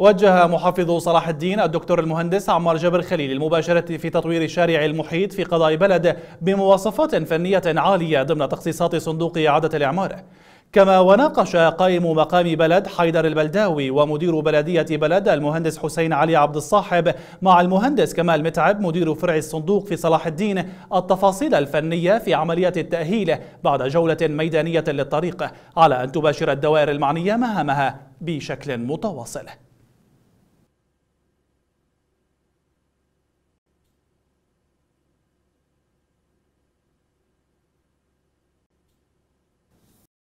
وجه محافظ صلاح الدين الدكتور المهندس عمار جبر خليل المباشرة في تطوير شارع المحيط في قضاء بلده بمواصفات فنية عالية ضمن تخصيصات صندوق إعادة الإعمار كما وناقش قائم مقام بلد حيدر البلداوي ومدير بلدية بلد المهندس حسين علي عبد الصاحب مع المهندس كمال متعب مدير فرع الصندوق في صلاح الدين التفاصيل الفنية في عملية التأهيل بعد جولة ميدانية للطريق على أن تباشر الدوائر المعنية مهامها بشكل متواصل